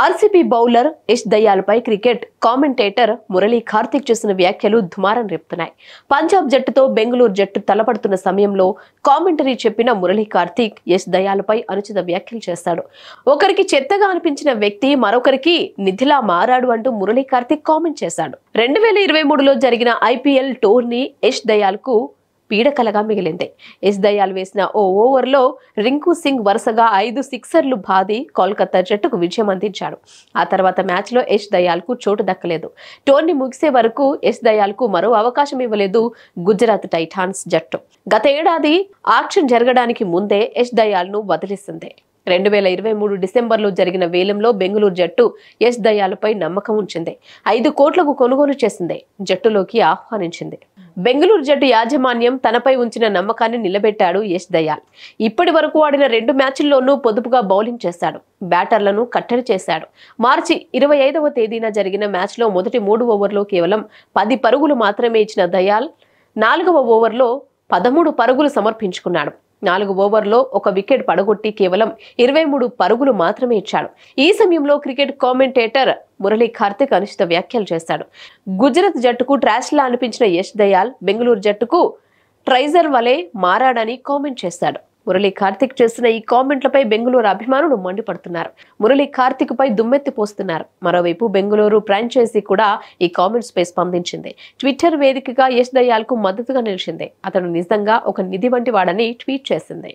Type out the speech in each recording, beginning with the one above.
RCP bowler Yash దయాల్పై cricket commentator Murali Karthik చేసిన వ్యాఖ్యలు దుమారం రేపుతున్నాయి పంజాబ్ జట్టుతో బెంగళూరు జట్టు తలపడుతున్న సమయంలో కామెంటరీ చెప్పిన మురళీ కార్తిక్ యష్ దయాల్పై అనుచిత వ్యాఖ్యలు చేశాడు ఒకరికి చెత్తగా అనిపించిన వ్యక్తి మరొకరికి నిధిలా మారాడు అంటూ మురళీ కార్తిక్ కామెంట్ చేశాడు రెండు వేల ఇరవై మూడులో జరిగిన ఐపీఎల్ టోర్నీ యష్ దయాల్కు పీడకలగా మిగిలింది ఎస్ దయాల్ వేసిన ఓ ఓవర్లో రింకు సింగ్ వరుసగా ఐదు సిక్సర్లు బాది కోల్కతా జట్టుకు విజయం అందించాడు ఆ తర్వాత మ్యాచ్లో యష్ దయాల్కు చోటు దక్కలేదు టోర్నీ ముగిసే వరకు ఎస్ దయాల్కు మరో అవకాశం ఇవ్వలేదు గుజరాత్ టైటాన్స్ జట్టు గత ఏడాది ఆక్షన్ జరగడానికి ముందే యష్ దయాల్ను వదిలిస్తుంది రెండు వేల ఇరవై మూడు డిసెంబర్లో జరిగిన వేలంలో బెంగళూరు జట్టు యశ్ దయాలపై నమ్మకం ఉంచింది ఐదు కోట్లకు కొనుగోలు చేసింది జట్టులోకి ఆహ్వానించింది బెంగళూరు జట్టు యాజమాన్యం తనపై ఉంచిన నమ్మకాన్ని నిలబెట్టాడు యశ్ దయాల్ ఇప్పటి వరకు ఆడిన రెండు మ్యాచ్ల్లోనూ పొదుపుగా బౌలింగ్ చేశాడు బ్యాటర్లను కట్టడి చేశాడు మార్చి ఇరవై ఐదవ తేదీన జరిగిన మ్యాచ్లో మొదటి మూడు ఓవర్లో కేవలం పది పరుగులు మాత్రమే ఇచ్చిన దయాల్ నాలుగవ ఓవర్లో పదమూడు పరుగులు సమర్పించుకున్నాడు నాలుగు ఓవర్లో ఒక వికెట్ పడగొట్టి కేవలం ఇరవై మూడు పరుగులు మాత్రమే ఇచ్చాడు ఈ సమయంలో క్రికెట్ కామెంటేటర్ మురళీ కార్తిక్ అనుచిత వ్యాఖ్యలు చేశాడు గుజరాత్ జట్టుకు ట్రాష్లా అనిపించిన యశ్ దయాల్ బెంగళూరు జట్టుకు ట్రైజర్ వలె మారాడని కామెంట్ చేశాడు మురళీ కార్తిక్ చేసిన ఈ కామెంట్లపై బెంగళూరు అభిమానులు మండిపడుతున్నారు మురళి కార్తిక్ పై దుమ్మెత్తి పోస్తున్నారు మరోవైపు బెంగళూరు ఫ్రాంచైజీ కూడా ఈ కామెంట్స్ పై స్పందించింది ట్విట్టర్ వేదికగా యశ్ దయాల్కు మద్దతుగా నిలిచింది అతను నిజంగా ఒక నిధి వంటి వాడని ట్వీట్ చేసింది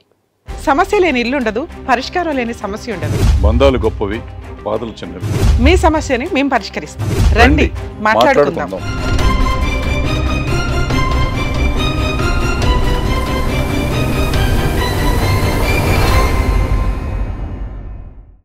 సమస్య లేని ఇల్లు ఉండదు పరిష్కారం లేని సమస్య ఉండదు బంధాలు గొప్పవి బాధలు చిన్నవి మీ సమస్యని మేము పరిష్కరిస్తాం రండి మాట్లాడుకుందాం